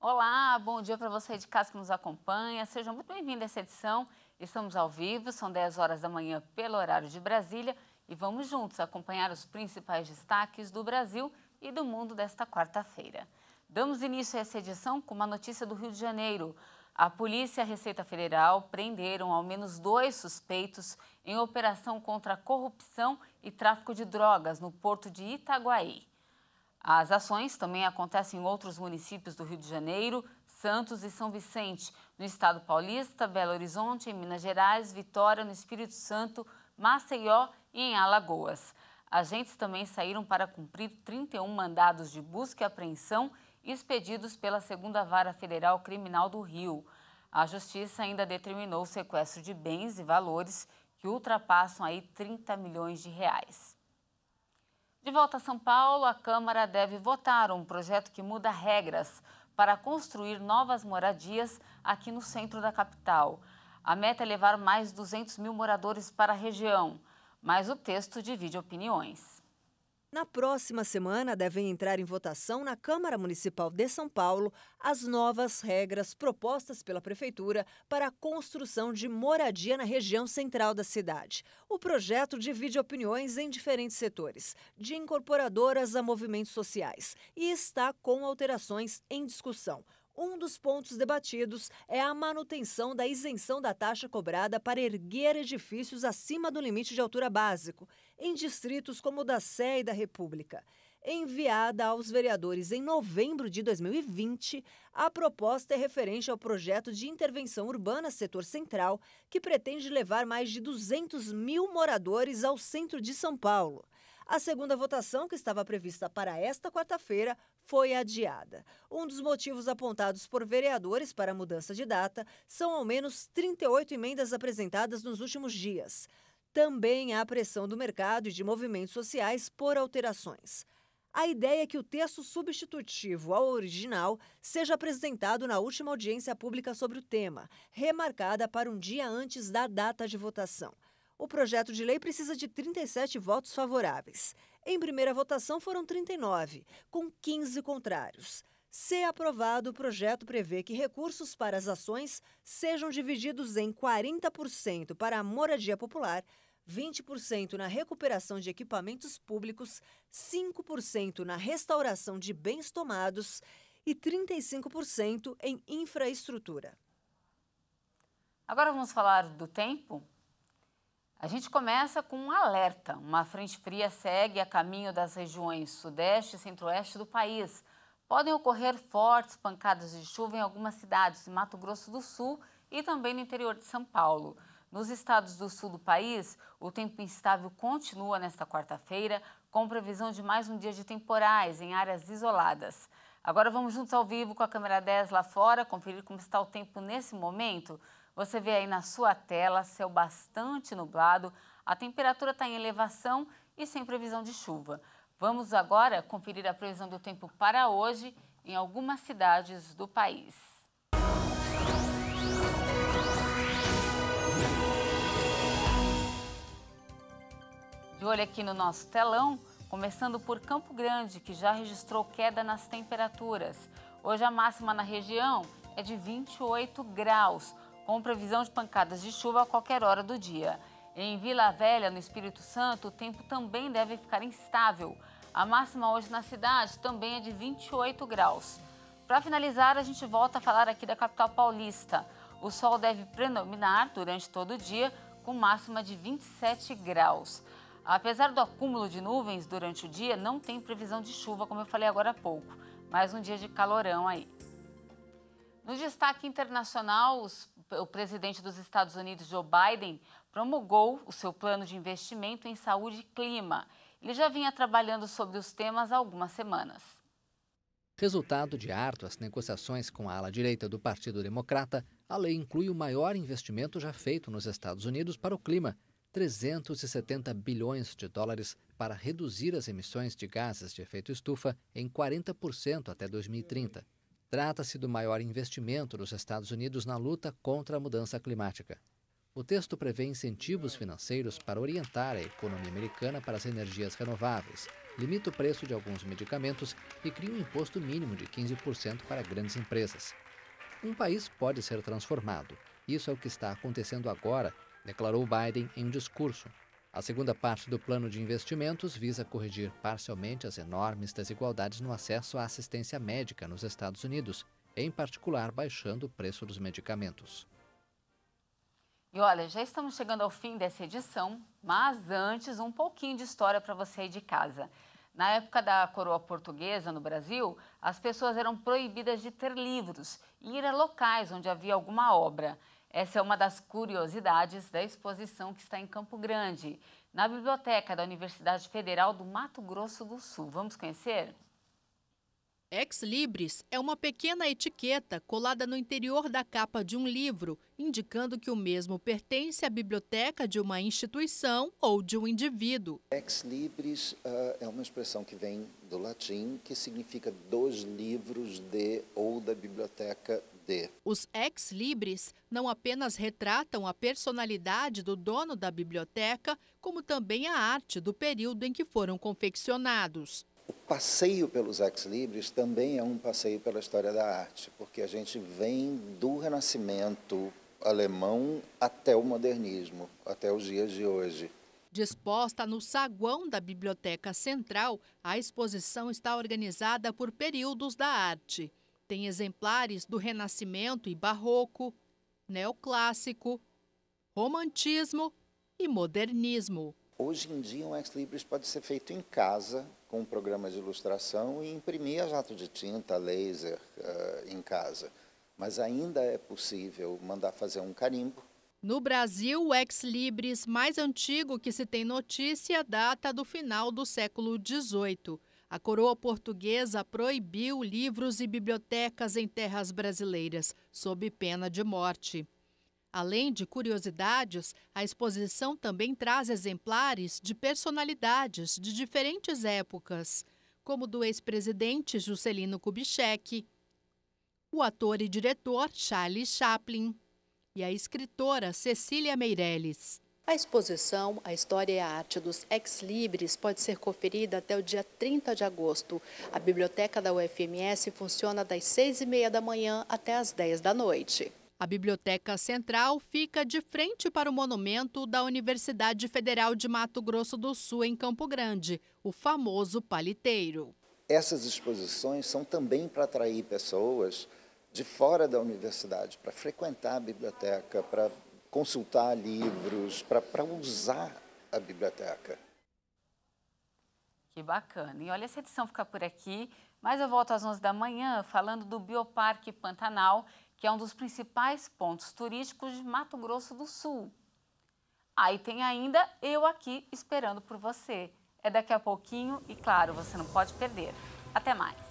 Olá, bom dia para você de casa que nos acompanha. Seja muito bem-vindo a essa edição. Estamos ao vivo, são 10 horas da manhã pelo horário de Brasília e vamos juntos acompanhar os principais destaques do Brasil e do mundo desta quarta-feira. Damos início a essa edição com uma notícia do Rio de Janeiro. A Polícia e a Receita Federal prenderam ao menos dois suspeitos em operação contra corrupção e tráfico de drogas no porto de Itaguaí. As ações também acontecem em outros municípios do Rio de Janeiro, Santos e São Vicente, no estado paulista, Belo Horizonte, em Minas Gerais, Vitória, no Espírito Santo, Maceió e em Alagoas. Agentes também saíram para cumprir 31 mandados de busca e apreensão expedidos pela Segunda Vara Federal Criminal do Rio. A Justiça ainda determinou o sequestro de bens e valores que ultrapassam aí 30 milhões de reais. De volta a São Paulo, a Câmara deve votar um projeto que muda regras para construir novas moradias aqui no centro da capital. A meta é levar mais 200 mil moradores para a região, mas o texto divide opiniões. Na próxima semana, devem entrar em votação na Câmara Municipal de São Paulo as novas regras propostas pela Prefeitura para a construção de moradia na região central da cidade. O projeto divide opiniões em diferentes setores, de incorporadoras a movimentos sociais, e está com alterações em discussão. Um dos pontos debatidos é a manutenção da isenção da taxa cobrada para erguer edifícios acima do limite de altura básico, em distritos como o da Sé e da República. Enviada aos vereadores em novembro de 2020, a proposta é referente ao projeto de intervenção urbana setor central, que pretende levar mais de 200 mil moradores ao centro de São Paulo. A segunda votação, que estava prevista para esta quarta-feira, foi adiada. Um dos motivos apontados por vereadores para a mudança de data são ao menos 38 emendas apresentadas nos últimos dias. Também há pressão do mercado e de movimentos sociais por alterações. A ideia é que o texto substitutivo ao original seja apresentado na última audiência pública sobre o tema, remarcada para um dia antes da data de votação. O projeto de lei precisa de 37 votos favoráveis. Em primeira votação foram 39, com 15 contrários. Se aprovado, o projeto prevê que recursos para as ações sejam divididos em 40% para a moradia popular, 20% na recuperação de equipamentos públicos, 5% na restauração de bens tomados e 35% em infraestrutura. Agora vamos falar do tempo? A gente começa com um alerta. Uma frente fria segue a caminho das regiões sudeste e centro-oeste do país. Podem ocorrer fortes pancadas de chuva em algumas cidades de Mato Grosso do Sul e também no interior de São Paulo. Nos estados do sul do país, o tempo instável continua nesta quarta-feira, com previsão de mais um dia de temporais em áreas isoladas. Agora vamos juntos ao vivo com a câmera 10 lá fora, conferir como está o tempo nesse momento. Você vê aí na sua tela céu bastante nublado, a temperatura está em elevação e sem previsão de chuva. Vamos agora conferir a previsão do tempo para hoje em algumas cidades do país. De olho aqui no nosso telão, começando por Campo Grande, que já registrou queda nas temperaturas. Hoje a máxima na região é de 28 graus com previsão de pancadas de chuva a qualquer hora do dia. Em Vila Velha, no Espírito Santo, o tempo também deve ficar instável. A máxima hoje na cidade também é de 28 graus. Para finalizar, a gente volta a falar aqui da capital paulista. O sol deve predominar durante todo o dia, com máxima de 27 graus. Apesar do acúmulo de nuvens durante o dia, não tem previsão de chuva, como eu falei agora há pouco. Mais um dia de calorão aí. No destaque internacional, os o presidente dos Estados Unidos, Joe Biden, promulgou o seu plano de investimento em saúde e clima. Ele já vinha trabalhando sobre os temas há algumas semanas. Resultado de árduas negociações com a ala direita do Partido Democrata, a lei inclui o maior investimento já feito nos Estados Unidos para o clima, 370 bilhões de dólares para reduzir as emissões de gases de efeito estufa em 40% até 2030. Trata-se do maior investimento dos Estados Unidos na luta contra a mudança climática. O texto prevê incentivos financeiros para orientar a economia americana para as energias renováveis, limita o preço de alguns medicamentos e cria um imposto mínimo de 15% para grandes empresas. Um país pode ser transformado. Isso é o que está acontecendo agora, declarou Biden em um discurso, a segunda parte do plano de investimentos visa corrigir parcialmente as enormes desigualdades no acesso à assistência médica nos Estados Unidos, em particular baixando o preço dos medicamentos. E olha, já estamos chegando ao fim dessa edição, mas antes um pouquinho de história para você aí de casa. Na época da coroa portuguesa no Brasil, as pessoas eram proibidas de ter livros e ir a locais onde havia alguma obra. Essa é uma das curiosidades da exposição que está em Campo Grande, na biblioteca da Universidade Federal do Mato Grosso do Sul. Vamos conhecer? Ex Libris é uma pequena etiqueta colada no interior da capa de um livro, indicando que o mesmo pertence à biblioteca de uma instituição ou de um indivíduo. Ex Libris uh, ah, é uma expressão que vem do latim, que significa dos livros de ou da biblioteca de. Os ex libris não apenas retratam a personalidade do dono da biblioteca, como também a arte do período em que foram confeccionados o passeio pelos ex libris também é um passeio pela história da arte, porque a gente vem do Renascimento alemão até o modernismo, até os dias de hoje. Disposta no saguão da Biblioteca Central, a exposição está organizada por períodos da arte. Tem exemplares do Renascimento e Barroco, Neoclássico, Romantismo e Modernismo. Hoje em dia, um ex-libris pode ser feito em casa, com um programa de ilustração, e imprimir a jato de tinta, laser, uh, em casa. Mas ainda é possível mandar fazer um carimbo. No Brasil, o ex-libris mais antigo que se tem notícia data do final do século XVIII. A coroa portuguesa proibiu livros e bibliotecas em terras brasileiras, sob pena de morte. Além de curiosidades, a exposição também traz exemplares de personalidades de diferentes épocas, como do ex-presidente Juscelino Kubitschek, o ator e diretor Charlie Chaplin e a escritora Cecília Meirelles. A exposição A História e a Arte dos Ex-Libres pode ser conferida até o dia 30 de agosto. A biblioteca da UFMS funciona das 6h30 da manhã até as 10 da noite. A Biblioteca Central fica de frente para o monumento da Universidade Federal de Mato Grosso do Sul, em Campo Grande, o famoso paliteiro. Essas exposições são também para atrair pessoas de fora da universidade, para frequentar a biblioteca, para consultar livros, para usar a biblioteca. Que bacana. E olha, essa edição fica por aqui, mas eu volto às 11 da manhã falando do Bioparque Pantanal que é um dos principais pontos turísticos de Mato Grosso do Sul. Aí tem ainda eu aqui esperando por você. É daqui a pouquinho e, claro, você não pode perder. Até mais!